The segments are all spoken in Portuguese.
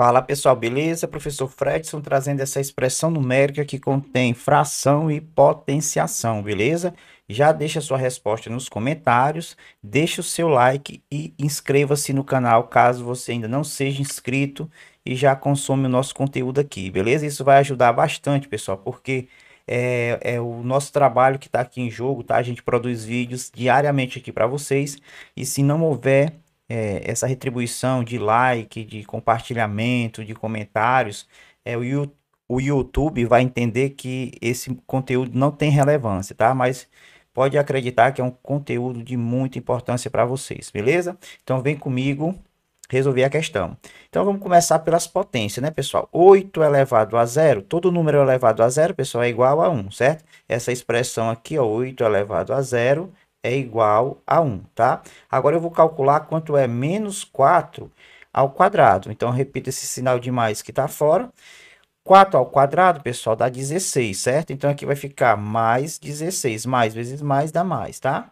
Fala pessoal, beleza? Professor Fredson trazendo essa expressão numérica que contém fração e potenciação, beleza? Já deixa sua resposta nos comentários, deixa o seu like e inscreva-se no canal caso você ainda não seja inscrito e já consome o nosso conteúdo aqui, beleza? Isso vai ajudar bastante, pessoal, porque é, é, o nosso trabalho que está aqui em jogo, tá? A gente produz vídeos diariamente aqui para vocês e se não houver é, essa retribuição de like, de compartilhamento, de comentários, é, o, o YouTube vai entender que esse conteúdo não tem relevância, tá? Mas pode acreditar que é um conteúdo de muita importância para vocês, beleza? Então vem comigo resolver a questão. Então vamos começar pelas potências, né, pessoal? 8 elevado a zero, todo número elevado a zero, pessoal, é igual a 1, certo? Essa expressão aqui, ó, 8 elevado a zero, é igual a 1, tá? Agora eu vou calcular quanto é menos 4 ao quadrado. Então, repita esse sinal de mais que está fora. 4 ao quadrado, pessoal, dá 16, certo? Então, aqui vai ficar mais 16. Mais vezes mais dá mais, tá?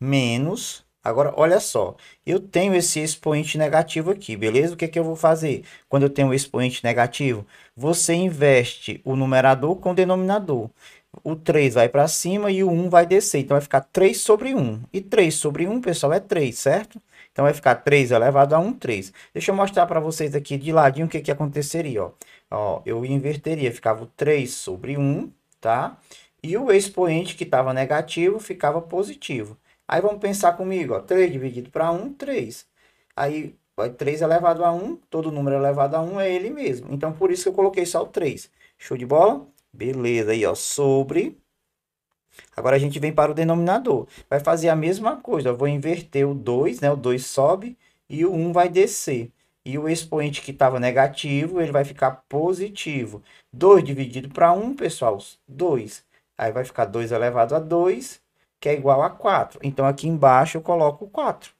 Menos. Agora, olha só. Eu tenho esse expoente negativo aqui, beleza? O que, é que eu vou fazer quando eu tenho um expoente negativo? Você investe o numerador com o denominador o 3 vai para cima e o 1 vai descer. Então, vai ficar 3 sobre 1. E 3 sobre 1, pessoal, é 3, certo? Então, vai ficar 3 elevado a 1, 3. Deixa eu mostrar para vocês aqui de ladinho o que, que aconteceria. Ó. Ó, eu inverteria, ficava o 3 sobre 1, tá? E o expoente que estava negativo ficava positivo. Aí, vamos pensar comigo. Ó, 3 dividido para 1, 3. Aí, vai 3 elevado a 1, todo número elevado a 1 é ele mesmo. Então, por isso que eu coloquei só o 3. Show de bola? Beleza, aí ó, sobre. Agora a gente vem para o denominador. Vai fazer a mesma coisa, eu vou inverter o 2, né? O 2 sobe e o 1 vai descer. E o expoente que estava negativo, ele vai ficar positivo. 2 dividido para 1, pessoal, 2. Aí vai ficar 2 elevado a 2, que é igual a 4. Então, aqui embaixo eu coloco 4.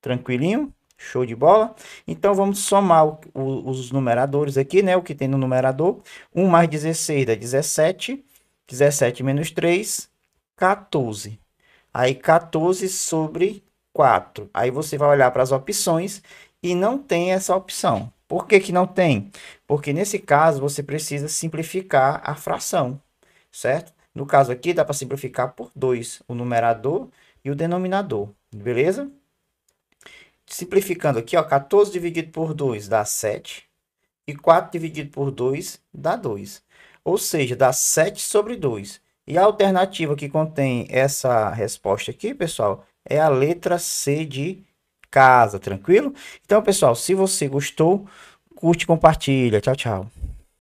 Tranquilinho? Show de bola? Então vamos somar o, o, os numeradores aqui, né? O que tem no numerador. 1 mais 16 dá 17. 17 menos 3, 14. Aí 14 sobre 4. Aí você vai olhar para as opções e não tem essa opção. Por que, que não tem? Porque nesse caso você precisa simplificar a fração, certo? No caso aqui dá para simplificar por 2, o numerador e o denominador, beleza? simplificando aqui, ó, 14 dividido por 2 dá 7. E 4 dividido por 2 dá 2. Ou seja, dá 7 sobre 2. E a alternativa que contém essa resposta aqui, pessoal, é a letra C de casa, tranquilo? Então, pessoal, se você gostou, curte e compartilha. Tchau, tchau.